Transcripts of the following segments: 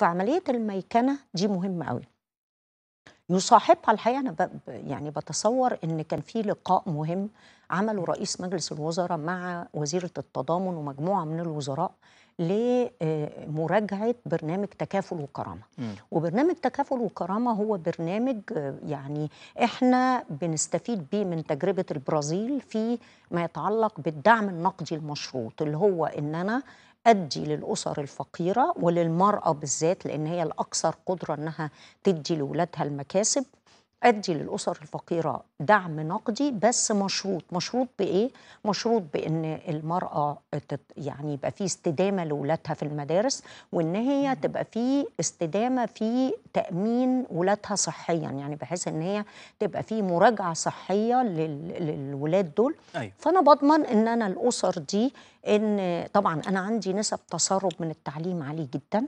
فعمليه الميكنه دي مهمه قوي يصاحبها الحقيقه انا ب... يعني بتصور ان كان في لقاء مهم عمله رئيس مجلس الوزراء مع وزيره التضامن ومجموعه من الوزراء لمراجعه آه، برنامج تكافل وكرامه م. وبرنامج تكافل وكرامه هو برنامج آه، يعني احنا بنستفيد بيه من تجربه البرازيل في ما يتعلق بالدعم النقدي المشروط اللي هو ان انا ادي للاسر الفقيره وللمراه بالذات لان هي الاكثر قدره انها تدي لولادها المكاسب ادي للاسر الفقيره دعم نقدي بس مشروط مشروط بايه مشروط بان المراه يعني يبقى في استدامه لولادها في المدارس وان هي تبقى في استدامه في تامين ولادها صحيا يعني بحيث ان هي تبقى في مراجعه صحيه للولاد دول أيوة. فانا بضمن ان انا الاسر دي ان طبعا انا عندي نسب تسرب من التعليم عالي جدا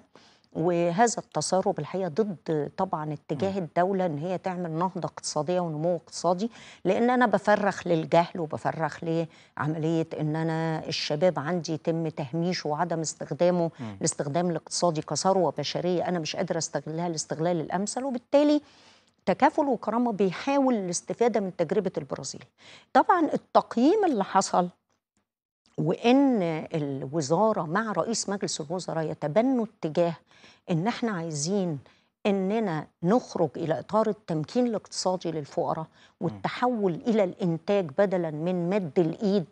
وهذا التسرب الحقيقه ضد طبعا اتجاه الدوله ان هي تعمل نهضه اقتصاديه ونمو اقتصادي لان انا بفرخ للجهل وبفرخ لعمليه ان انا الشباب عندي يتم تهميشه وعدم استخدامه الاستخدام الاقتصادي كثروه بشريه انا مش قادره استغلها الاستغلال الامثل وبالتالي تكافل وكرامه بيحاول الاستفاده من تجربه البرازيل. طبعا التقييم اللي حصل وان الوزاره مع رئيس مجلس الوزراء يتبنوا اتجاه ان احنا عايزين اننا نخرج الى اطار التمكين الاقتصادي للفقراء والتحول الى الانتاج بدلا من مد الايد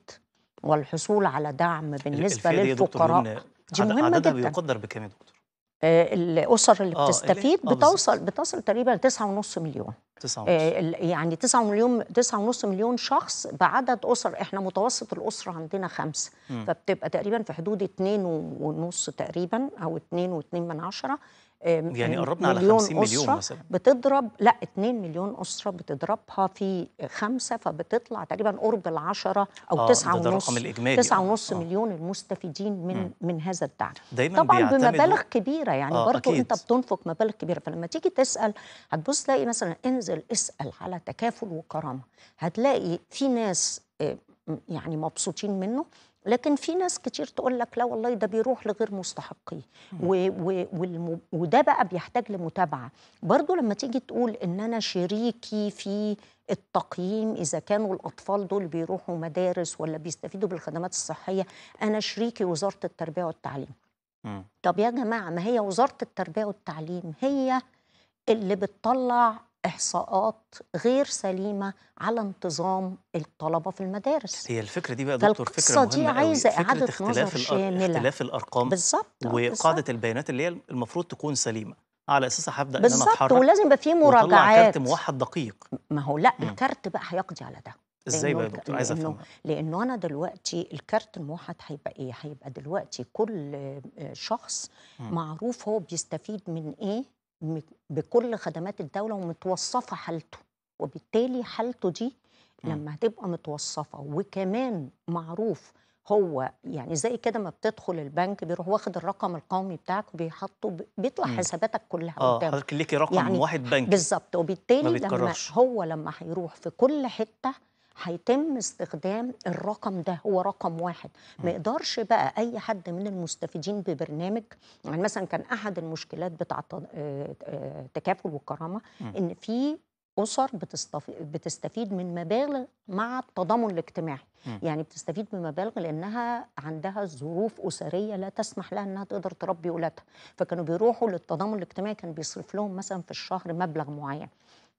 والحصول على دعم بالنسبه للفقراء دي مهمه جدا بيقدر بكام يا دكتور آه، الاسر اللي آه بتستفيد آه بتوصل بتصل تقريبا 9.5 مليون آه، يعني 9 مليون 9.5 مليون شخص بعدد اسر احنا متوسط الاسره عندنا خمسه فبتبقى تقريبا في حدود 2.5 تقريبا او 2.2 من عشرة يعني, يعني قربنا على 50 مليون مثلا بتضرب لا 2 مليون اسره بتضربها في خمسه فبتطلع تقريبا قرب ال 10 او 9 آه ونص 9 ونص آه. مليون المستفيدين من م. من هذا الدعم دايما طبعا بمبالغ كبيره يعني آه برضه أكيد. انت بتنفق مبالغ كبيره فلما تيجي تسال هتبص تلاقي مثلا انزل اسال على تكافل وكرامه هتلاقي في ناس آه، يعني مبسوطين منه لكن في ناس كتير تقول لك لا والله ده بيروح لغير مستحقيه وده بقى بيحتاج لمتابعه برضو لما تيجي تقول ان انا شريكي في التقييم اذا كانوا الاطفال دول بيروحوا مدارس ولا بيستفيدوا بالخدمات الصحيه انا شريكي وزاره التربيه والتعليم طب يا جماعه ما هي وزاره التربيه والتعليم هي اللي بتطلع احصاءات غير سليمه على انتظام الطلبه في المدارس هي الفكره دي بقى دكتور فكره دي عايزه قوي. اعاده نظر شامله اختلاف الارقام بالظبط وقاعده البيانات اللي هي المفروض تكون سليمه على اساسها هبدا ان انا اتحرك ولازم يبقى في مراجعات كارت موحد دقيق ما هو لا الكارت بقى هيقضي على ده ازاي بقى يا دكتور عايزه افهم لانه انا دلوقتي الكارت الموحد هيبقى ايه هيبقى دلوقتي كل آه، شخص م. معروف هو بيستفيد من ايه بكل خدمات الدولة ومتوصفة حالته وبالتالي حالته دي لما هتبقى متوصفة وكمان معروف هو يعني زي كده ما بتدخل البنك بيروح واخد الرقم القومي بتاعك وبيحطه بيطلع مم. حساباتك كلها اه حضرتك ليكي رقم يعني واحد بنك بالظبط وبالتالي لما هو لما هيروح في كل حته هيتم استخدام الرقم ده هو رقم واحد ما يقدرش بقى اي حد من المستفيدين ببرنامج يعني مثلا كان احد المشكلات بتاع آه، آه، تكافل والكرامه ان في اسر بتستفيد من مبالغ مع التضامن الاجتماعي م. يعني بتستفيد من مبالغ لانها عندها ظروف اسريه لا تسمح لها انها تقدر تربي اولادها فكانوا بيروحوا للتضامن الاجتماعي كان بيصرف لهم مثلا في الشهر مبلغ معين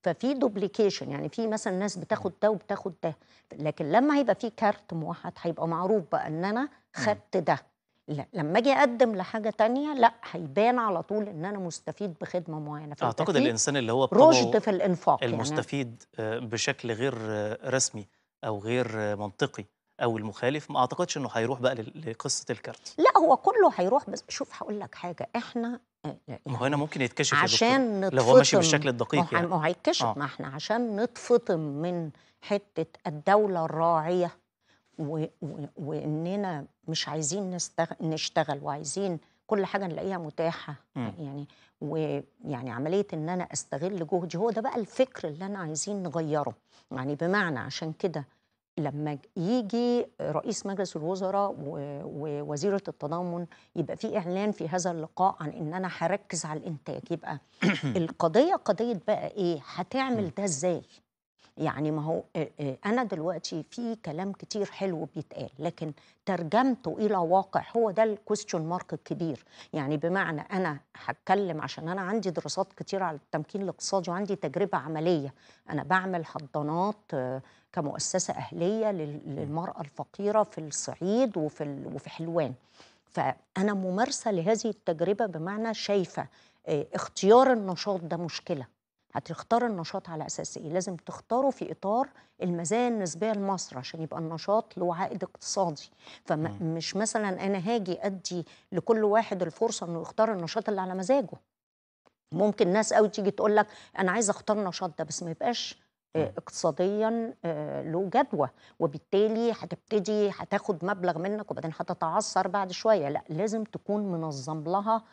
ففي دوبليكيشن يعني في مثلا ناس بتاخد ده وبتاخد ده لكن لما هيبقى في كارت موحد هيبقى معروف بقى ان انا خدت ده لا لما اجي اقدم لحاجه تانية لا هيبان على طول ان انا مستفيد بخدمه معينه اعتقد الانسان اللي هو رشد في الانفاق يعني. المستفيد يعني. بشكل غير آه، رسمي او غير آه، منطقي او المخالف ما اعتقدش انه هيروح بقى لقصه الكارت لا هو كله هيروح بس شوف هقول لك حاجه احنا آه، آه، ما هو هنا ممكن يتكشف عشان نتفطم لو هو ماشي بالشكل الدقيق يعني ما هيتكشف آه. ما احنا عشان نتفطم من حته الدوله الراعيه و... و... واننا مش عايزين نستغ... نشتغل وعايزين كل حاجه نلاقيها متاحه م. يعني ويعني عمليه ان انا استغل جهدي هو ده بقى الفكر اللي انا عايزين نغيره يعني بمعنى عشان كده لما يجي رئيس مجلس الوزراء ووزيره التضامن يبقى في اعلان في هذا اللقاء عن ان انا هركز على الانتاج يبقى القضيه قضيه بقى ايه هتعمل ده ازاي يعني ما هو آه، آه، انا دلوقتي في كلام كتير حلو بيتقال لكن ترجمته الى واقع هو ده الكويستشن مارك الكبير يعني بمعنى انا هتكلم عشان انا عندي دراسات كتير على التمكين الاقتصادي وعندي تجربه عمليه انا بعمل حضانات آه، كمؤسسه اهليه للمراه الفقيره في الصعيد وفي وفي حلوان فانا ممارسه لهذه التجربه بمعنى شايفه اختيار النشاط ده مشكله هتختار النشاط على اساس ايه لازم تختاره في اطار المزايا النسبيه لمصر عشان يبقى النشاط له عائد اقتصادي فمش مثلا انا هاجي ادي لكل واحد الفرصه انه يختار النشاط اللي على مزاجه ممكن ناس قوي تيجي تقول لك انا عايزه اختار النشاط ده بس ما يبقاش آه، اقتصاديا آه، له جدوى وبالتالي هتبتدي هتاخد مبلغ منك وبعدين هتتعثر بعد شويه لا لازم تكون منظم لها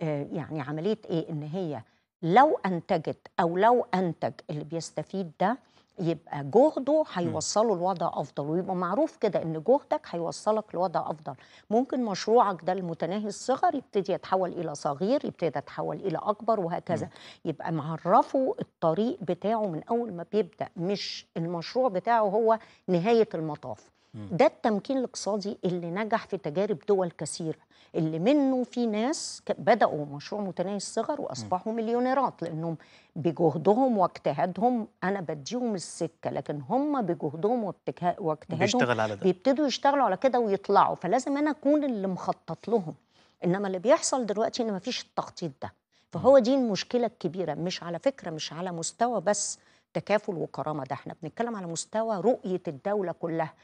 آه، يعني عمليه ايه ان هي لو انتجت او لو انتج اللي بيستفيد ده يبقى جهده هيوصله لوضع افضل ويبقى معروف كده ان جهدك هيوصلك لوضع افضل ممكن مشروعك ده المتناهي الصغر يبتدي يتحول الى صغير يبتدي يتحول الى اكبر وهكذا م. يبقى معرفه الطريق بتاعه من اول ما بيبدا مش المشروع بتاعه هو نهايه المطاف ده التمكين الاقتصادي اللي نجح في تجارب دول كثيره اللي منه في ناس بداوا مشروع متناهي الصغر واصبحوا مليونيرات لانهم بجهدهم واجتهادهم انا بديهم السكه لكن هم بجهدهم واجتهادهم على ده. بيبتدوا يشتغلوا على كده ويطلعوا فلازم انا اكون اللي مخطط لهم انما اللي بيحصل دلوقتي ان مفيش التخطيط ده فهو دي المشكله الكبيره مش على فكره مش على مستوى بس تكافل وكرامه ده احنا بنتكلم على مستوى رؤيه الدوله كلها